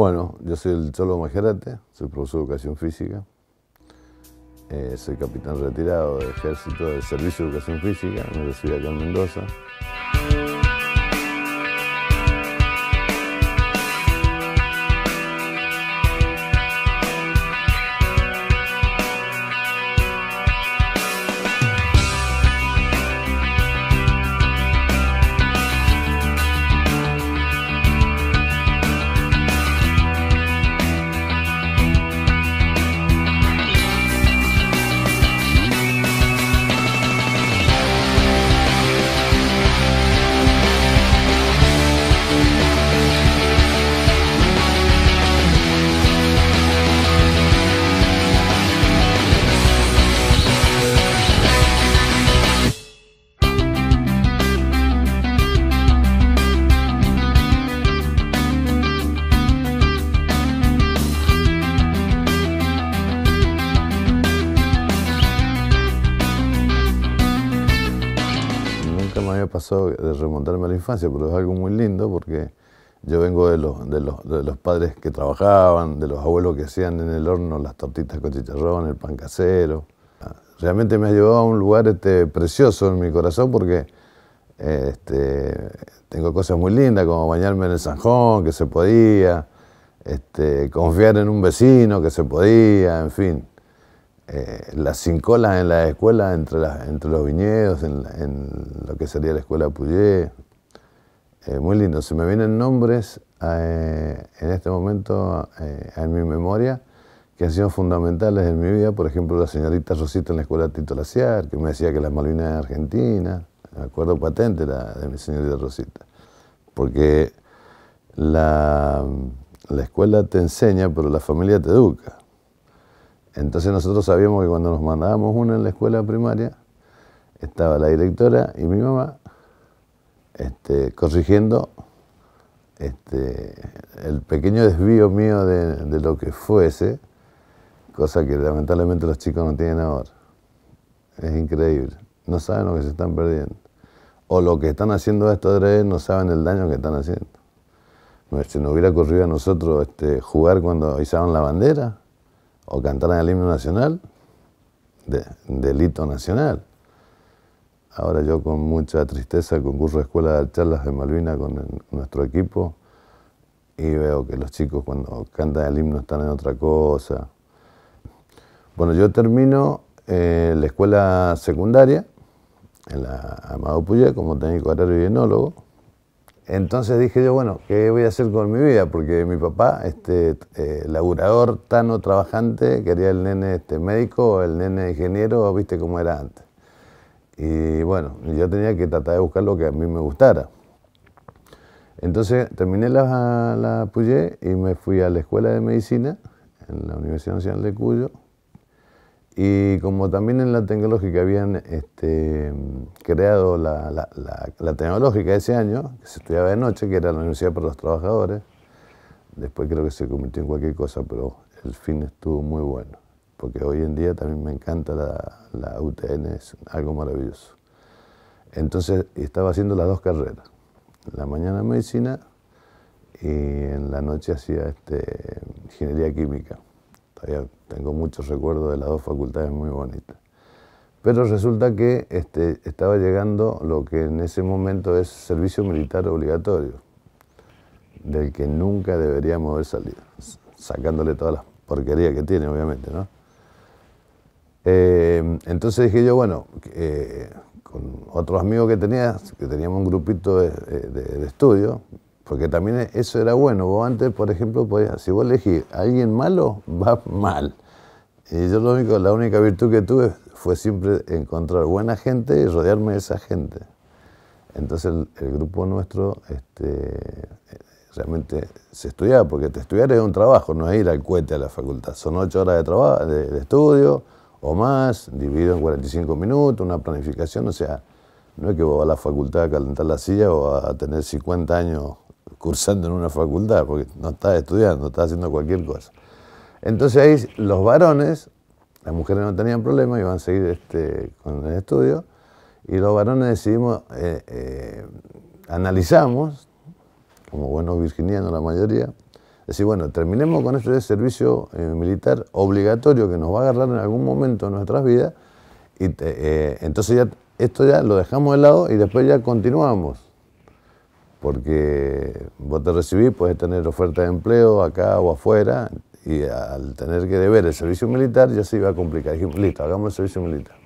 Bueno, yo soy el Cholo Majerate, soy profesor de educación física, eh, soy capitán retirado del ejército del Servicio de Educación Física, me recibí acá en Mendoza. de remontarme a la infancia, pero es algo muy lindo porque yo vengo de los, de los, padres que trabajaban, de los abuelos que hacían en el horno las tortitas con chicharrón, el pan casero. Realmente me ha llevado a un lugar este, precioso en mi corazón porque este, tengo cosas muy lindas como bañarme en el Sanjón, que se podía, este, confiar en un vecino, que se podía, en fin eh, las cincolas en la escuela entre, las, entre los viñedos, en, lo que sería la escuela Puyé. Eh, muy lindo, se me vienen nombres eh, en este momento eh, en mi memoria que han sido fundamentales en mi vida. Por ejemplo, la señorita Rosita en la escuela Tito Laciar, que me decía que las Malvinas eran Argentina Me acuerdo patente la, de mi señorita Rosita. Porque la escuela te enseña, pero la familia te educa. Entonces nosotros sabíamos que cuando nos mandábamos una en la escuela primaria, estaba la directora y mi mamá este, corrigiendo este, el pequeño desvío mío de, lo que fuese, cosa que lamentablemente los chicos no tienen ahora. Es increíble. No saben lo que se están perdiendo. O lo que están haciendo estos tres no saben el daño que están haciendo. Se nos hubiera ocurrido a nosotros este, jugar cuando izaban la bandera o cantaran el himno nacional, delito nacional. Ahora yo con mucha tristeza concurro a escuela de charlas de Malvina con nuestro equipo y veo que los chicos cuando cantan el himno están en otra cosa. Bueno, yo termino eh, la escuela secundaria en la Amado Puyé como técnico agrario y enólogo entonces dije yo, bueno, ¿qué voy a hacer con mi vida? Porque mi papá, este eh, laburador, tano, trabajante, quería el nene este, médico, el nene ingeniero, viste cómo era antes. Y bueno, yo tenía que tratar de buscar lo que a mí me gustara. Entonces terminé la, la Puyé y me fui a la escuela de medicina en la Universidad Nacional de Cuyo, y como también en la tecnológica habían este, creado la, la, tecnológica ese año, que se estudiaba de noche, que era la Universidad para los Trabajadores, después creo que se convirtió en cualquier cosa, pero el fin estuvo muy bueno, porque hoy en día también me encanta la, UTN, es algo maravilloso. Entonces estaba haciendo las dos carreras, en la mañana medicina y en la noche hacía este, ingeniería química tengo muchos recuerdos de las dos facultades muy bonitas. Pero resulta que este, estaba llegando lo que en ese momento es servicio militar obligatorio, del que nunca deberíamos haber salido, sacándole todas las porquerías que tiene, obviamente, eh, entonces dije yo, bueno, eh, con otros amigos que tenía, que teníamos un grupito de estudio, porque también eso era bueno. Vos antes, por ejemplo, si vos elegís a alguien malo, va mal. Y yo lo único, la única virtud que tuve fue siempre encontrar buena gente y rodearme de esa gente. Entonces el, grupo nuestro este, realmente se estudiaba, porque te estudiar es un trabajo, no es ir al cohete a la facultad. Son ocho horas de, trabajo, de, estudio o más, dividido en 45 minutos, una planificación, o sea, no es que vos vas a la facultad a calentar la silla o a tener 50 años cursando en una facultad, porque no estaba estudiando, estás haciendo cualquier cosa. Entonces ahí los varones, las mujeres no tenían problema, iban a seguir este, con el estudio, y los varones decidimos, eh, eh, analizamos, como buenos virginianos la mayoría, decir, bueno, terminemos con este servicio eh, militar obligatorio que nos va a agarrar en algún momento de nuestras vidas, y entonces ya esto ya lo dejamos de lado y después ya continuamos porque vos te recibís, puedes tener oferta de empleo acá o afuera, y al tener que deber el servicio militar ya se iba a complicar. Dijimos, listo, hagamos el servicio militar.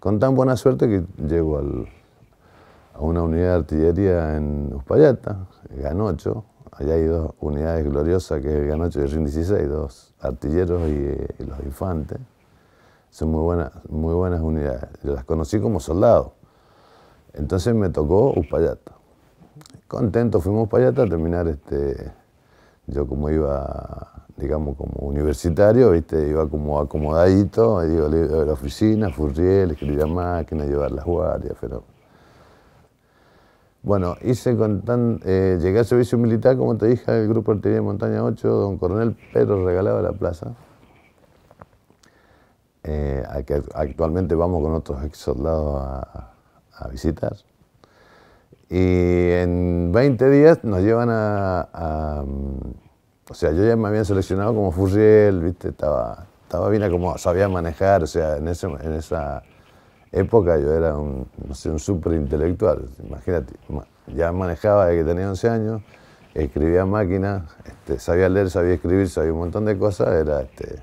Con tan buena suerte que llego al, a una unidad de artillería en Uspallata, Ganocho, allá hay dos unidades gloriosas, que es el Ganocho y el RIN 16, dos artilleros y, los infantes. Son muy buenas, muy buenas unidades. las conocí como soldados. Entonces me tocó Uspallato, Contento fuimos a a terminar este. Yo como iba, digamos, como universitario, viste, iba como acomodadito, iba a la oficina, Furriel, escribía máquinas, llevar las guardias, pero. Bueno, hice con tan, eh, llegué al servicio militar, como te dije, el Grupo Artillería de Montaña 8, don Coronel Pedro regalaba la plaza. Eh, que actualmente vamos con otros ex soldados a, a visitar, Y en 20 días nos llevan a, O sea, yo ya me habían seleccionado como furriel, ¿viste? Estaba, estaba bien como sabía manejar, o sea, en, ese, en esa época yo era un, no sé, un súper intelectual, imagínate. Ya manejaba desde que tenía 11 años, escribía máquinas, este, sabía leer, sabía escribir, sabía un montón de cosas, era este,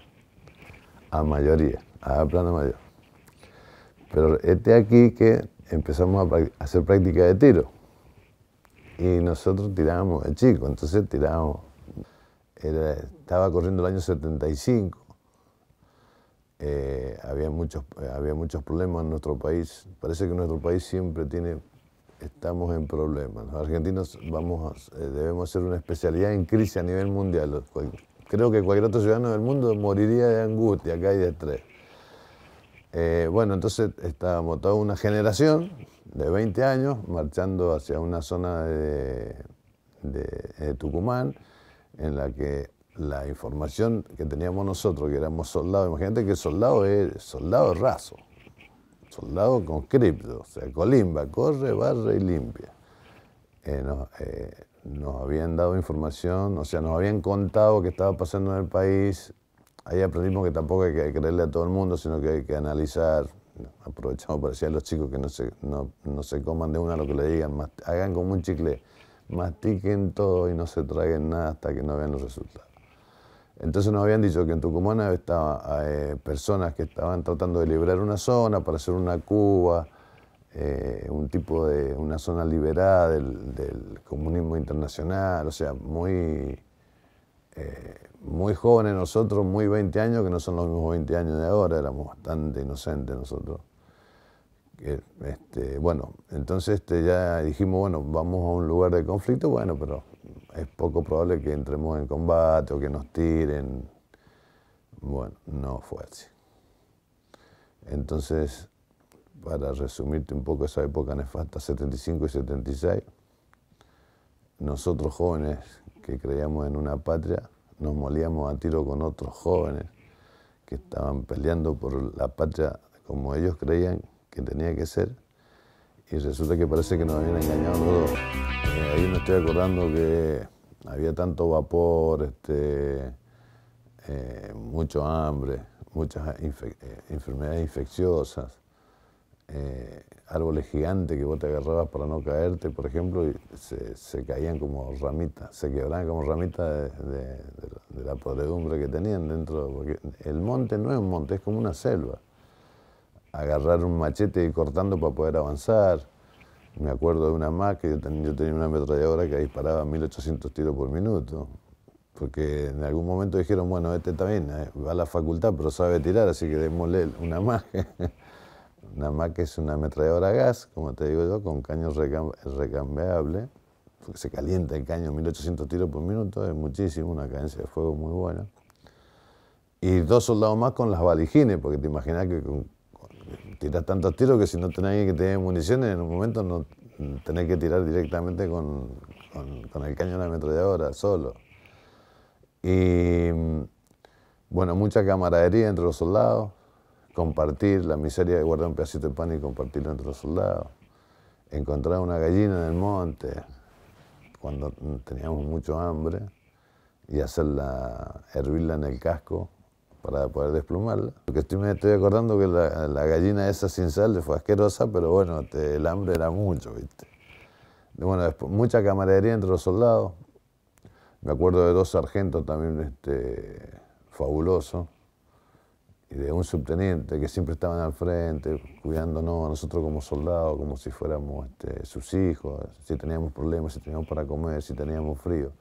a mayoría, a plano mayor. Pero este aquí que empezamos a hacer práctica de tiro. Y nosotros tirábamos el chico, entonces tirábamos. estaba corriendo el año 75. Eh, había, muchos, había muchos problemas en nuestro país. Parece que nuestro país siempre tiene, estamos en problemas. Los argentinos vamos eh, debemos hacer una especialidad en crisis a nivel mundial. Creo que cualquier otro ciudadano del mundo moriría de angustia, acá hay de estrés. Eh, bueno, entonces estábamos toda una generación de 20 años marchando hacia una zona de, Tucumán en la que la información que teníamos nosotros, que éramos soldados, imagínate que soldado es soldado raso, soldado con cripto, o sea, colimba, corre, barre y limpia. Eh, eh, nos habían dado información, o sea, nos habían contado qué estaba pasando en el país, ahí aprendimos que tampoco hay que creerle a todo el mundo, sino que hay que analizar. Aprovechamos para decir a los chicos que no se, no, se coman de una lo que le digan, hagan como un chicle, mastiquen todo y no se traguen nada hasta que no vean los resultados. Entonces nos habían dicho que en Tucumán estaban eh, personas que estaban tratando de liberar una zona para hacer una Cuba, eh, un tipo de una zona liberada del, comunismo internacional, o sea, muy eh, muy jóvenes nosotros, muy 20 años, que no son los mismos 20 años de ahora, éramos bastante inocentes nosotros. Este, bueno, entonces este, ya dijimos, bueno, vamos a un lugar de conflicto, bueno, pero es poco probable que entremos en combate o que nos tiren. Bueno, no fue así. Entonces, para resumirte un poco esa época nefasta, 75 y 76, nosotros jóvenes que creíamos en una patria, nos molíamos a tiro con otros jóvenes que estaban peleando por la patria como ellos creían que tenía que ser y resulta que parece que nos habían engañado los eh, ahí me estoy acordando que había tanto vapor, este, eh, mucho hambre, muchas eh, enfermedades infecciosas. Eh, árboles gigantes que vos te agarrabas para no caerte, por ejemplo, y se, caían como ramitas, se quebraban como ramitas de, la podredumbre que tenían dentro, porque el monte no es un monte, es como una selva. Agarrar un machete y cortando para poder avanzar. Me acuerdo de una más que yo tenía, una ametralladora que disparaba 1800 tiros por minuto, porque en algún momento dijeron, bueno, este también eh, va a la facultad, pero sabe tirar, así que démosle una más. Nada más que es una ametralladora a gas, como te digo yo, con caño recambiable, porque se calienta el caño 1800 tiros por minuto, es muchísimo, una cadencia de fuego muy buena. Y dos soldados más con las valijines, porque te imaginas que tiras tantos tiros que si no tenés que tener municiones, en un momento no tenés que tirar directamente con, con el caño de la ametralladora, solo. Y mm, bueno, mucha camaradería entre los soldados compartir la miseria de guardar un pedacito de pan y compartirlo entre los soldados, encontrar una gallina en el monte cuando teníamos mucho hambre y hacerla, hervirla en el casco para poder desplumarla. Lo estoy, me estoy acordando que la, gallina esa sin sal fue asquerosa, pero bueno, el hambre era mucho, ¿viste? Bueno, mucha camaradería entre los soldados. Me acuerdo de dos sargentos también este, fabulosos de un subteniente que siempre estaban al frente, cuidándonos a nosotros como soldados, como si fuéramos este, sus hijos, si teníamos problemas, si teníamos para comer, si teníamos frío.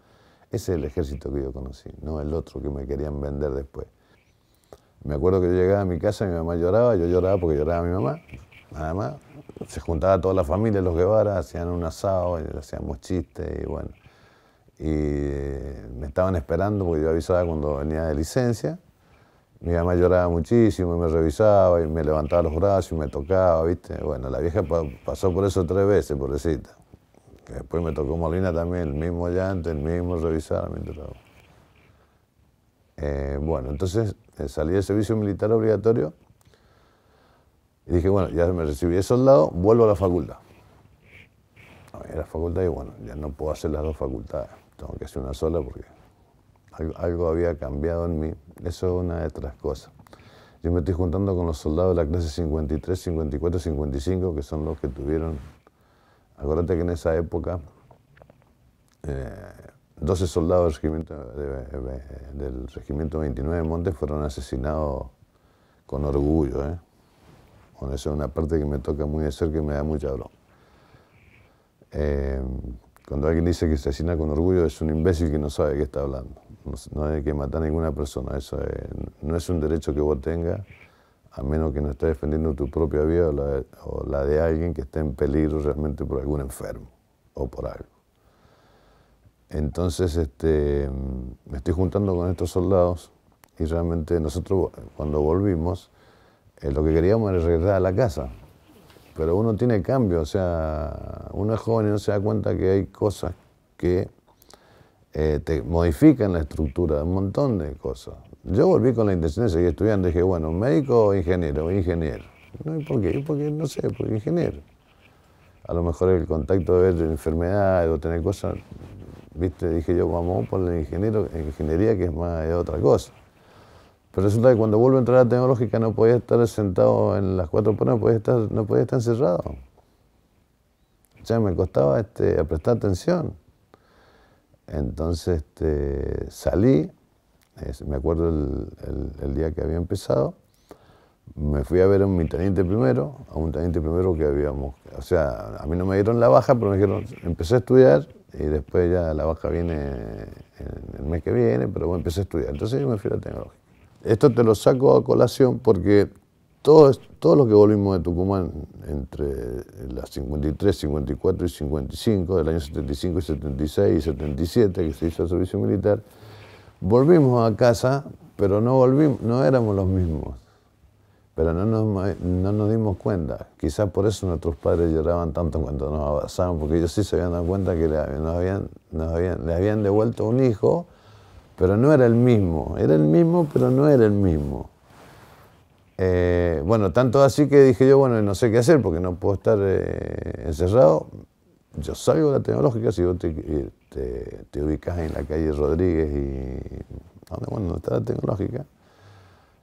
Ese es el ejército que yo conocí, no el otro que me querían vender después. Me acuerdo que yo llegaba a mi casa, mi mamá lloraba, yo lloraba porque lloraba mi mamá, nada más. Se juntaba toda la familia, los Guevara, hacían un asado, hacíamos chistes y bueno. Y eh, me estaban esperando porque yo avisaba cuando venía de licencia mi mamá lloraba muchísimo y me revisaba y me levantaba los brazos y me tocaba, ¿viste? Bueno, la vieja pasó por eso tres veces, pobrecita. Después me tocó Molina también, el mismo llanto, el mismo revisarme. Eh, bueno, entonces eh, salí del servicio militar obligatorio y dije, bueno, ya me recibí de soldado, vuelvo a la facultad. A la facultad y bueno, ya no puedo hacer las dos facultades, tengo que hacer una sola porque algo había cambiado en mí. Eso es una de otras cosas. Yo me estoy juntando con los soldados de la clase 53, 54, 55, que son los que tuvieron. Acuérdate que en esa época, 12 eh, soldados del regimiento, 29 de Montes fueron asesinados con orgullo. ¿eh? Bueno, esa es una parte que me toca muy de cerca y me da mucha broma. Eh, cuando alguien dice que se asesina con orgullo, es un imbécil que no sabe de qué está hablando. No, hay que matar a ninguna persona, eso no es un derecho que vos tengas, a menos que no estés defendiendo tu propia vida o la, de alguien que esté en peligro realmente por algún enfermo o por algo. Entonces este, me estoy juntando con estos soldados y realmente nosotros cuando volvimos eh, lo que queríamos era regresar a la casa. Pero uno tiene cambio, o sea, uno es joven y no se da cuenta que hay cosas que eh, te modifican la estructura de un montón de cosas. Yo volví con la intención de seguir estudiando, dije, bueno, médico o ingeniero, ingeniero. No, ¿y por qué? Porque no sé, porque ingeniero. A lo mejor el contacto de ver enfermedades o tener cosas, viste, dije yo, vamos por el ingeniero, ingeniería que es más de otra cosa. Pero resulta que cuando vuelvo a entrar a la tecnológica no podía estar sentado en las cuatro puertas, no podía estar, no podía estar encerrado. Ya me costaba este, prestar atención. Entonces este, salí, me acuerdo el, día que había empezado, me fui a ver a mi teniente primero, a un teniente primero que habíamos, o sea, a mí no me dieron la baja, pero me dijeron, empecé a estudiar y después ya la baja viene el mes que viene, pero bueno, empecé a estudiar. Entonces yo me fui a la tecnología. Esto te lo saco a colación porque todos los lo que volvimos de Tucumán entre las 53, 54 y 55, del año 75 y 76 y 77, que se hizo el servicio militar, volvimos a casa, pero no, volvimos, no éramos los mismos. Pero no nos, dimos cuenta. Quizás por eso nuestros padres lloraban tanto cuando nos abrazaban, porque ellos sí se habían dado cuenta que le habían devuelto un hijo, pero no era el mismo. Era el mismo, pero no era el mismo. Eh, bueno, tanto así que dije yo, bueno, no sé qué hacer porque no puedo estar eh, encerrado. Yo salgo de la tecnológica, si vos te, te, ubicas en la calle Rodríguez y... ¿Dónde? Bueno, no está la tecnológica.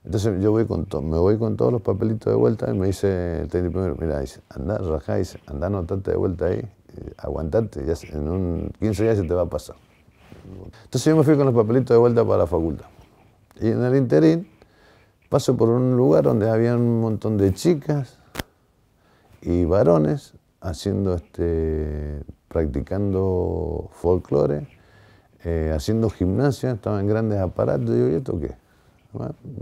Entonces yo voy con me voy con todos los papelitos de vuelta y me dice el técnico primero, mira, dice, anda, rajá, de vuelta ahí, eh, aguantate, ya en un 15 días se te va a pasar. Entonces yo me fui con los papelitos de vuelta para la facultad. Y en el interín paso por un lugar donde había un montón de chicas y varones haciendo este, practicando folclore, eh, haciendo gimnasia, estaban en grandes aparatos, y yo, ¿y esto qué?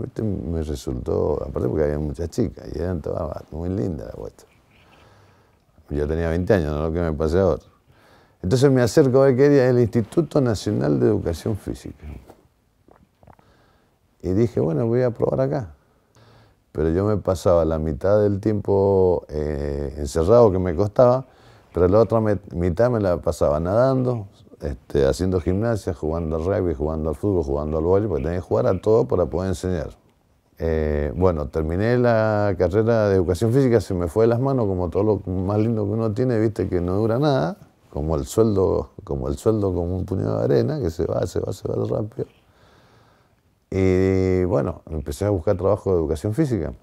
Este me resultó, aparte porque había muchas chicas y eran todas muy lindas la vuelta. Yo tenía 20 años, no lo que me pasé otro. Entonces me acerco a ver qué era el Instituto Nacional de Educación Física. Y dije, bueno, voy a probar acá. Pero yo me pasaba la mitad del tiempo eh, encerrado que me costaba, pero la otra mitad me la pasaba nadando, este, haciendo gimnasia, jugando al rugby, jugando al fútbol, jugando al voleibol, porque tenía que jugar a todo para poder enseñar. Eh, bueno, terminé la carrera de educación física, se me fue de las manos, como todo lo más lindo que uno tiene, viste que no dura nada, como el sueldo, como el sueldo como un puñado de arena, que se va, se va, se va rápido. Y eh, bueno, empecé a buscar trabajo de educación física.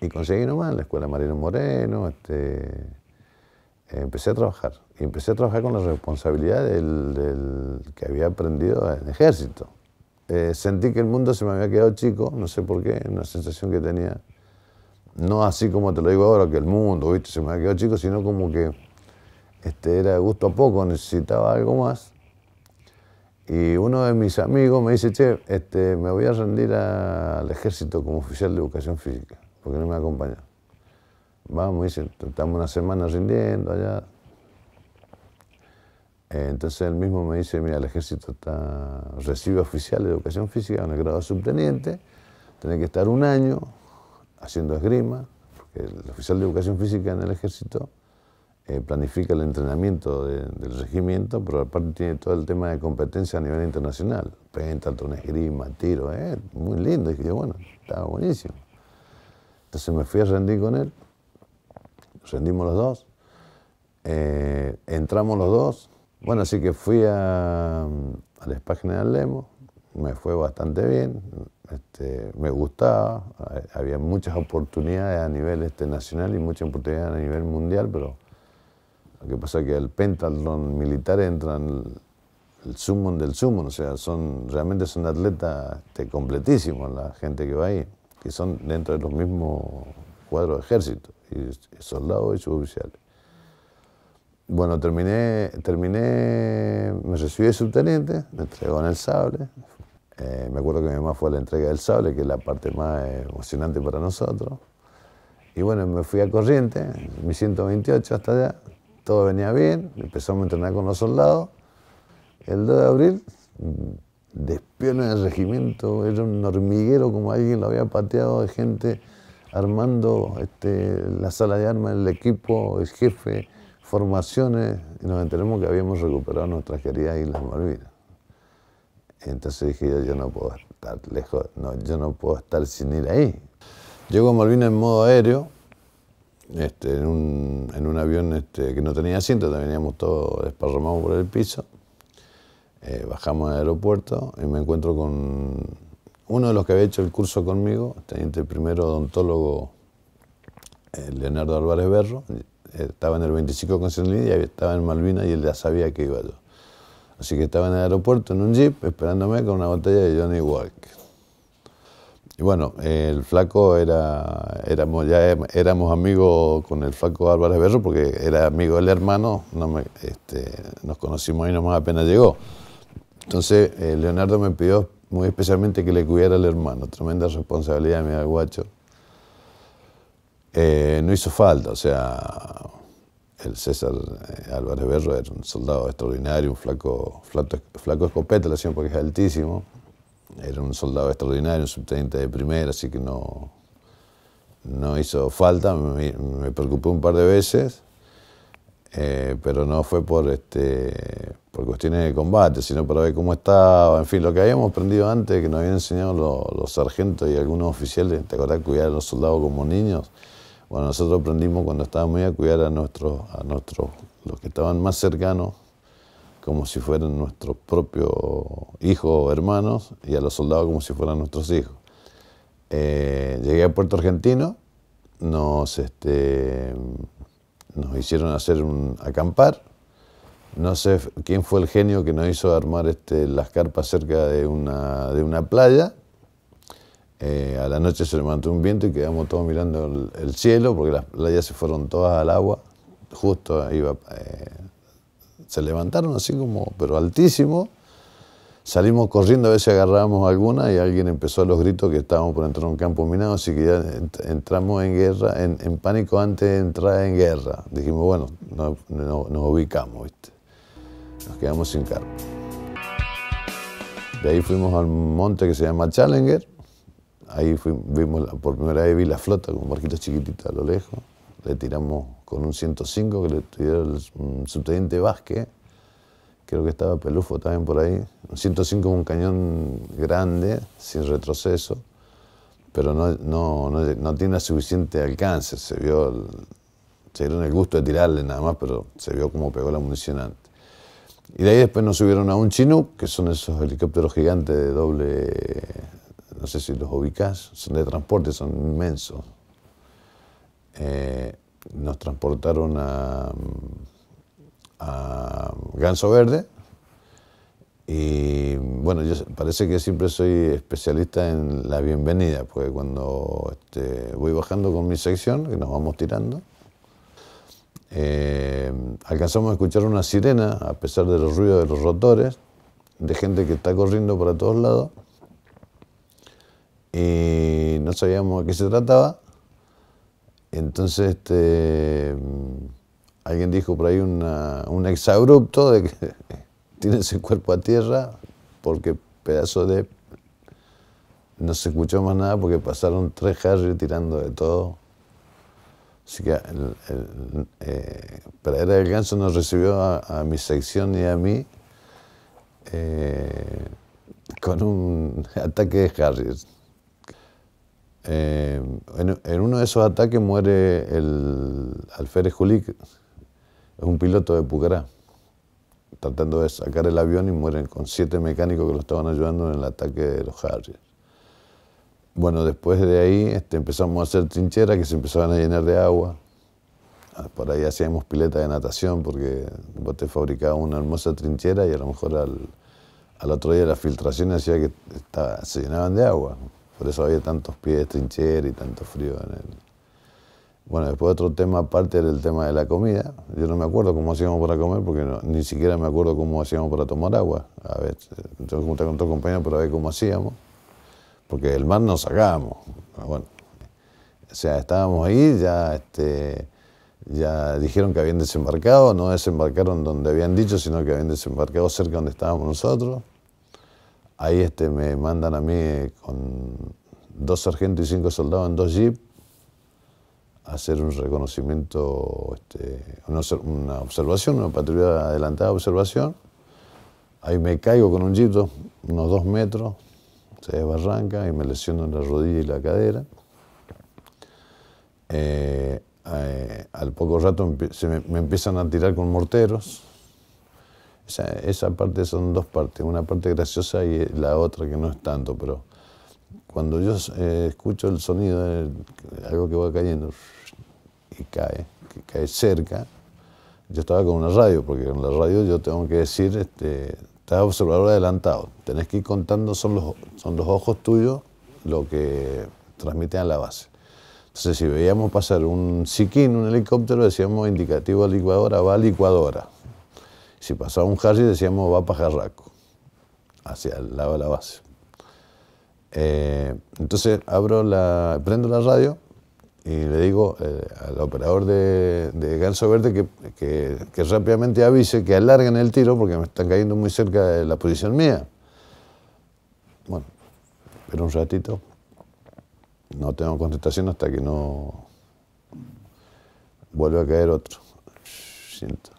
Y conseguí nomás en la escuela Marino Moreno, este, empecé a trabajar. Y empecé a trabajar con la responsabilidad del, que había aprendido en el ejército. Eh, sentí que el mundo se me había quedado chico, no sé por qué, una sensación que tenía. No así como te lo digo ahora, que el mundo se me había quedado chico, sino como que este, era de gusto a poco, necesitaba algo más. Y uno de mis amigos me dice, che, este, me voy a rendir al ejército como oficial de educación física, porque no me acompaña. Vamos, dice, estamos una semana rindiendo allá. Eh, entonces él mismo me dice, mira, el ejército está, recibe oficial de educación física en el grado de subteniente, tiene que estar un año haciendo esgrima, porque el oficial de educación física en el ejército eh, planifica el entrenamiento del regimiento, pero aparte tiene todo el tema de competencia a nivel internacional. una esgrima, tiro, eh, muy lindo. Y dije, bueno, estaba buenísimo. Entonces me fui a rendir con él, rendimos los dos, eh, entramos los dos. Bueno, así que fui a, a la del Lemo, me fue bastante bien, este, me gustaba, había muchas oportunidades a nivel este, nacional y muchas oportunidades a nivel mundial, pero lo que pasa es que el pentatlón militar entran el summon del summon, o sea, son realmente son atletas completísimos la gente que va ahí, que son dentro de los mismos cuadros de ejército, y, soldados y suboficiales. Bueno, terminé, terminé, me recibí de subteniente, me entregó en el sable. Eh, me acuerdo que mi mamá fue a la entrega del sable, que es la parte más emocionante para nosotros. Y bueno, me fui a Corriente, mi 128 hasta allá, todo venía bien, empezamos a entrenar con los soldados. El 2 de abril, en el regimiento, era un hormiguero como alguien lo había pateado de gente armando este, la sala de armas, el equipo, el jefe, formaciones, y nos enteramos que habíamos recuperado nuestras queridas Islas Malvinas. Entonces dije yo, no puedo estar lejos, no, yo no puedo estar sin ir ahí. Llego a Malvinas en modo aéreo, este, en, un, en, un, avión este, que no tenía asiento, veníamos todos desparramados por el piso. Eh, bajamos al aeropuerto y me encuentro con uno de los que había hecho el curso conmigo, el primero odontólogo eh, Leonardo Álvarez Berro, estaba en el 25 con y estaba en Malvina y él ya sabía que iba yo. Así que estaba en el aeropuerto en un jeep esperándome con una botella de Johnny Walker. Y bueno, el flaco era, éramos, ya em, éramos amigos con el flaco Álvarez Berro porque era amigo del hermano, no este, nos conocimos ahí nomás apenas llegó. Entonces eh, Leonardo me pidió muy especialmente que le cuidara al hermano, tremenda responsabilidad de mi guacho. Eh, no hizo falta, o sea, el César eh, Álvarez Berro era un soldado extraordinario, un flaco, flaco, flaco escopeta, lo hacían porque es altísimo era un soldado extraordinario, un subteniente de primera, así que no, no hizo falta. Me, preocupé un par de veces, eh, pero no fue por, este, por cuestiones de combate, sino para ver cómo estaba. En fin, lo que habíamos aprendido antes, que nos habían enseñado los, sargentos y algunos oficiales, ¿te acordás? Cuidar a los soldados como niños. Bueno, nosotros aprendimos cuando estábamos ahí a cuidar a nuestros, a nuestros, los que estaban más cercanos como si fueran nuestros propios hijos o hermanos y a los soldados como si fueran nuestros hijos. Eh, llegué a Puerto Argentino, nos, este, nos hicieron hacer un acampar. No sé quién fue el genio que nos hizo armar este, las carpas cerca de una, playa. Eh, a la noche se levantó un viento y quedamos todos mirando el, cielo porque las playas se fueron todas al agua. Justo iba eh, se levantaron así como, pero altísimo. Salimos corriendo, a ver si agarrábamos alguna y alguien empezó a los gritos que estábamos por entrar en un campo minado, así que ya entramos en guerra, en, pánico antes de entrar en guerra. Dijimos, bueno, nos ubicamos, ¿viste? nos quedamos sin carro. De ahí fuimos al monte que se llama Challenger, ahí vimos por primera vez vi la flota con barquitos chiquititos a lo lejos, le tiramos con un 105 que le tuvieron el mm, subteniente Vázquez, creo que estaba Pelufo también por ahí, un 105 es un cañón grande, sin retroceso, pero no, no, no, tiene suficiente alcance, se vio, se dieron el gusto de tirarle nada más, pero se vio cómo pegó la munición antes. Y de ahí después nos subieron a un Chinook, que son esos helicópteros gigantes de doble, no sé si los ubicás, son de transporte, son inmensos. Eh, nos transportaron a, Ganso Verde. Y bueno, parece que siempre soy especialista en la bienvenida, porque cuando este, voy bajando con mi sección, que nos vamos tirando, eh, alcanzamos a escuchar una sirena, a pesar de los ruidos de los rotores, de gente que está corriendo para todos lados. Y no sabíamos de qué se trataba. Entonces, este, mm, alguien dijo por ahí un exabrupto de que tienes ese cuerpo a tierra porque pedazo de... No se escuchó más nada porque pasaron tres Harry tirando de todo. Así que el, el, Ganso eh, nos recibió a, mi sección y a mí eh, con un ataque de Harry. Eh, en, uno de esos ataques muere el alférez Julik, es un piloto de Pucará, tratando de sacar el avión y mueren con siete mecánicos que lo estaban ayudando en el ataque de los Harriers. Bueno, después de ahí este, empezamos a hacer trincheras que se empezaban a llenar de agua. Ah, por ahí hacíamos pileta de natación porque vos te fabricaba una hermosa trinchera y a lo mejor al, otro día las filtraciones hacía que se llenaban de agua. Por eso había tantos pies de y tanto frío en el... Bueno, después otro tema aparte era el tema de la comida. Yo no me acuerdo cómo hacíamos para comer, porque ni siquiera me acuerdo cómo hacíamos para tomar agua. A ver, eh, yo me con otros compañeros para ver cómo hacíamos, porque el mar nos sacábamos. Ah, bueno, o sea, estábamos ahí, ya, este, ya dijeron que habían desembarcado, no desembarcaron donde habían dicho, sino que habían desembarcado cerca donde estábamos nosotros. Ahí este, me mandan a mí con dos sargentos y cinco soldados en dos jeeps a hacer un reconocimiento, este, una, observación, una patrulla adelantada de observación. Ahí me caigo con un jeep, unos dos metros, se desbarranca y me lesiono la rodilla y la cadera. Eh, eh, al poco rato me, empiezan a tirar con morteros esa parte son dos partes, una parte graciosa y la otra que no es tanto, pero cuando yo eh, escucho el sonido, de algo que va cayendo y cae, que cae cerca, yo estaba con una radio, porque en la radio yo tengo que decir, este, estás observador adelantado, tenés que ir contando, son los, ojos tuyos lo que transmiten a la base. Entonces, si veíamos pasar un sikin un helicóptero, decíamos indicativo a licuadora, va a licuadora. Si pasaba un Harry decíamos va para Jarraco, hacia el lado de la base. Eh, entonces abro la, prendo la radio y le digo eh, al operador de, Ganso Verde que, rápidamente avise que alarguen el tiro porque me están cayendo muy cerca de la posición mía. Bueno, pero un ratito. No tengo contestación hasta que no vuelva a caer otro. Siento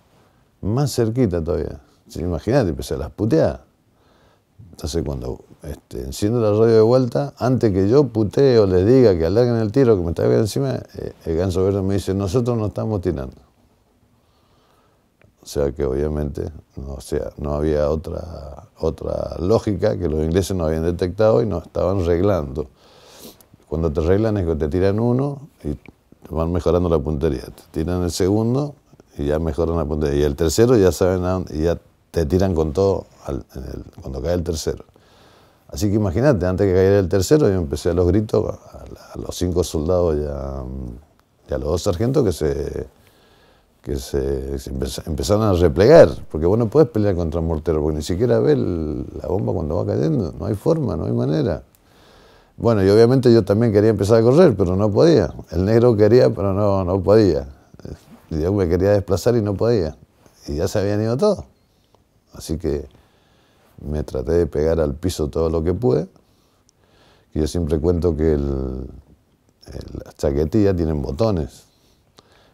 más cerquita todavía. Imagínate, empecé a las puteadas. Entonces cuando este, enciendo la radio de vuelta, antes que yo puteo, les diga que alarguen el tiro, que me viendo encima, eh, el ganso verde me dice, nosotros no estamos tirando. O sea que obviamente no, o sea, no había otra, otra lógica que los ingleses no habían detectado y nos estaban reglando. Cuando te reglan es que te tiran uno y van mejorando la puntería. Te tiran el segundo y ya mejoran la punta, Y el tercero ya saben, y ya te tiran con todo cuando cae el tercero. Así que imagínate, antes que cayera el tercero, yo empecé a los gritos a, los cinco soldados y a, los dos sargentos que se, que se, empezaron a replegar, porque vos no puedes pelear contra un mortero, porque ni siquiera ves la bomba cuando va cayendo, no hay forma, no hay manera. Bueno, y obviamente yo también quería empezar a correr, pero no podía. El negro quería, pero no, no podía yo me quería desplazar y no podía. Y ya se habían ido todo, Así que me traté de pegar al piso todo lo que pude. Y yo siempre cuento que el, las chaquetillas tienen botones.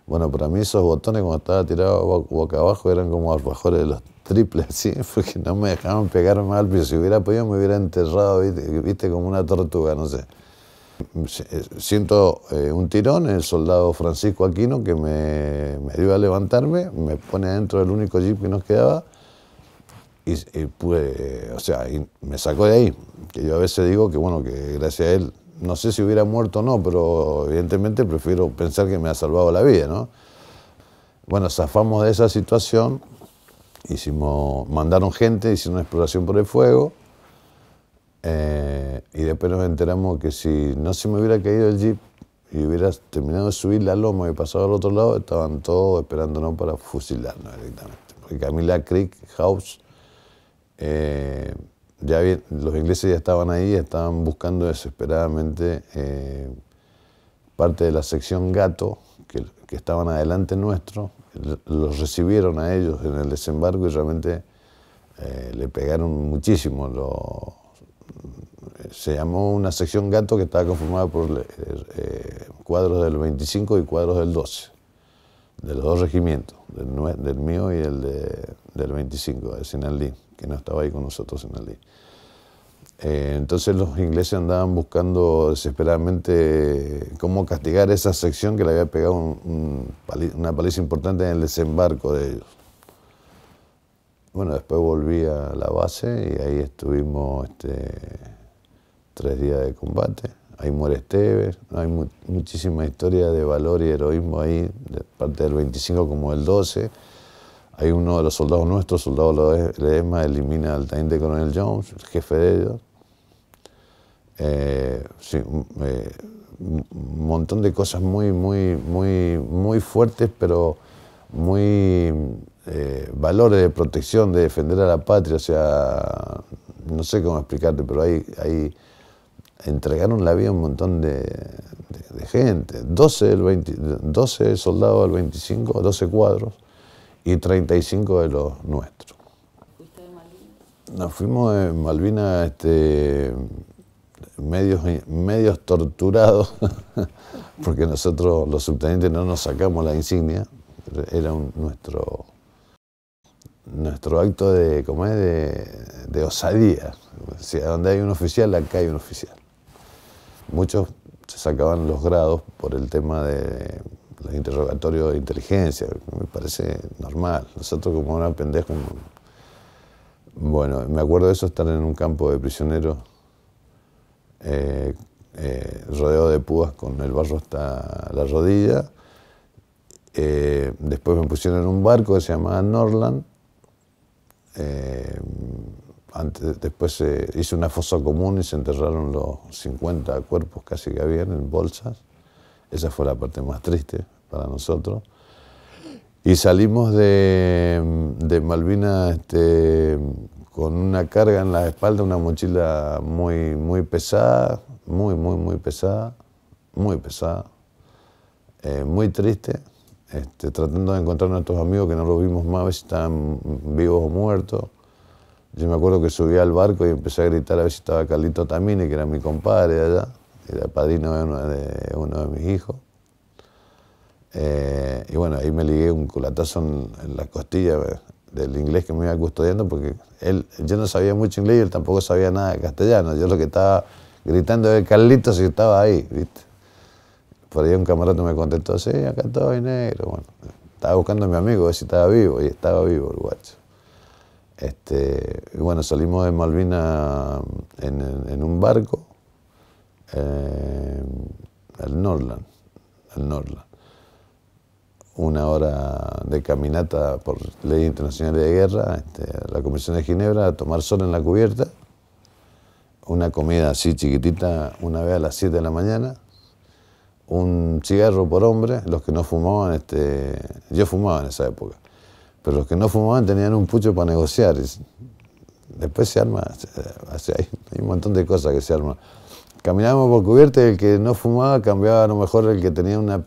Bueno, para mí esos botones cuando estaba tirado boca abajo eran como alfajores de los triples, porque no me dejaban pegar mal al Si hubiera podido me hubiera enterrado, viste como una tortuga, no sé siento eh, un tirón, el soldado Francisco Aquino que me, me ayuda a levantarme, me pone dentro del único jeep que nos quedaba y, o sea, me sacó de ahí. Que yo a veces digo que bueno, que gracias a él, no sé si hubiera muerto o no, pero evidentemente prefiero pensar que me ha salvado la vida, ¿no? Bueno, zafamos de esa situación, hicimos, mandaron gente, hicieron una exploración por el fuego eh, y después nos enteramos que si no se me hubiera caído el jeep y hubiera terminado de subir la loma y pasado al otro lado, estaban todos esperándonos para fusilarnos directamente. Porque Camila Creek House, eh, ya los ingleses ya estaban ahí, estaban buscando desesperadamente eh, parte de la sección gato, que, estaban adelante nuestro, los recibieron a ellos en el desembarco y realmente le pegaron muchísimo los se llamó una sección gato que estaba conformada por eh, eh, cuadros del 25 y cuadros del 12, de los dos regimientos, del, mío y el del 25, de Sinaldi que no estaba ahí con nosotros Sinaldi eh, entonces los ingleses andaban buscando desesperadamente cómo castigar esa sección que le había pegado una paliza importante en el desembarco de ellos. Bueno, después volví a la base y ahí estuvimos este, tres días de combate. Ahí muere Esteves, hay muchísima historia de valor y heroísmo ahí, de parte del 25 como del 12. Hay uno de los soldados nuestros, soldado Ledesma, elimina al de coronel Jones, el jefe de ellos. Eh, eh, un montón de cosas muy, muy, muy, muy fuertes, pero muy eh, valores de protección, de defender a la patria. O sea, no sé cómo explicarte, pero ahí hay entregaron la vida a un montón de, gente, 12, del 12 soldados del 25, 12 cuadros y 35 de los nuestros. ¿Fuiste de Malvinas? Nos fuimos de Malvinas este, medios, medios torturados, porque nosotros los subtenientes no nos sacamos la insignia, era nuestro, nuestro acto de, ¿cómo es? de, de osadía. O sea, donde hay un oficial, acá hay un oficial muchos se sacaban los grados por el tema de los interrogatorios de inteligencia, me parece normal. Nosotros como una pendeja... Bueno, me acuerdo de eso, estar en un campo de prisioneros, eh, eh, rodeado de púas con el barro hasta la rodilla. Eh, después me pusieron en un barco que se llamaba Norland después se hizo una fosa común y se enterraron los 50 cuerpos casi que habían en bolsas. Esa fue la parte más triste para nosotros. Y salimos de, de Malvinas este, con una carga en la espalda, una mochila muy, muy pesada, muy, muy, muy pesada, muy pesada, eh, muy triste, este, tratando de encontrar a nuestros amigos que no los vimos más, a si estaban vivos o muertos. Yo me acuerdo que subí al barco y empecé a gritar a ver si estaba Carlito Tamini, que era mi compadre allá, era padrino de uno de, mis hijos. Eh, y bueno, ahí me ligué un culatazo en, la costilla eh, del inglés que me iba custodiando, porque él, yo no sabía mucho inglés y él tampoco sabía nada de castellano. Yo lo que estaba gritando era Carlito si estaba ahí, ¿viste? Por ahí un camarote me contestó, sí, acá estoy negro. Bueno, estaba buscando a mi amigo, a ver si estaba vivo, y estaba vivo el guacho. Este, bueno, salimos de Malvinas en, un barco, eh, al el Norland, el Una hora de caminata por ley internacional de guerra, este, la Comisión de Ginebra, tomar sol en la cubierta, una comida así chiquitita una vez a las 7 de la mañana, un cigarro por hombre, los que no fumaban, este, yo fumaba en esa época los que no fumaban tenían un pucho para negociar. Después se arma, hay, un montón de cosas que se arman. Caminábamos por cubierta y el que no fumaba cambiaba a lo mejor el que tenía una,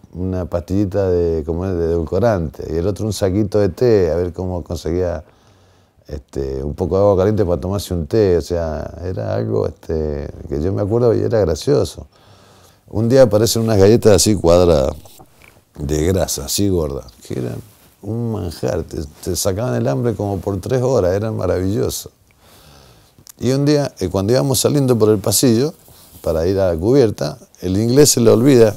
pastillita de, como de edulcorante y el otro un saquito de té, a ver cómo conseguía este, un poco de agua caliente para tomarse un té. O sea, era algo este, que yo me acuerdo y era gracioso. Un día aparecen unas galletas así cuadradas, de grasa, así gorda. que un manjar, te, sacaban el hambre como por tres horas, era maravilloso. Y un día, eh, cuando íbamos saliendo por el pasillo para ir a la cubierta, el inglés se le olvida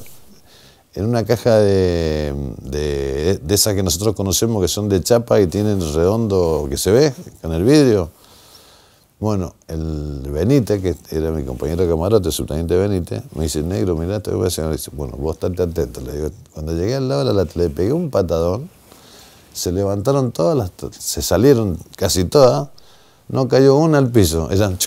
en una caja de, de, esas que nosotros conocemos que son de chapa y tienen redondo que se ve en el vidrio. Bueno, el Benítez, que era mi compañero camarote, subteniente Benítez, me dice, negro, mira te voy a bueno, vos estate atento. Le cuando llegué al lado de la le pegué un patadón se levantaron todas se salieron casi todas, no cayó una al piso, eran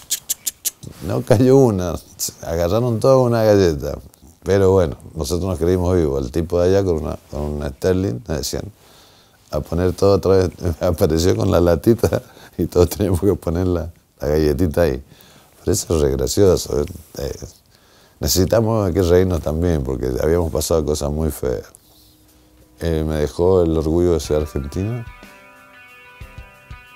no cayó una, agarraron toda una galleta. Pero bueno, nosotros nos creímos vivos, el tipo de allá con una, Sterling, me decían, a poner todo otra vez, apareció con la latita y todos teníamos que poner la, galletita ahí. Pero eso es gracioso. ¿eh? Eh, necesitamos que reírnos también, porque habíamos pasado cosas muy feas. Eh, me dejó el orgullo de ser argentino,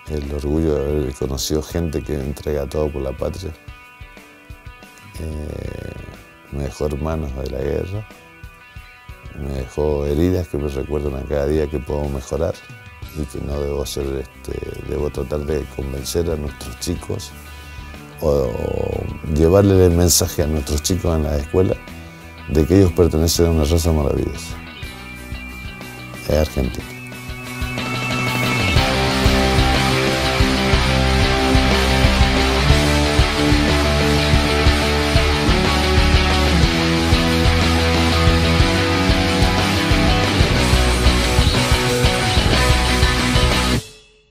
el orgullo de haber conocido gente que entrega todo por la patria. Eh, me dejó hermanos de la guerra, me dejó heridas que me recuerdan a cada día que puedo mejorar y que no debo ser, este, debo tratar de convencer a nuestros chicos o, o llevarle el mensaje a nuestros chicos en la escuela de que ellos pertenecen a una raza maravillosa de Argentina.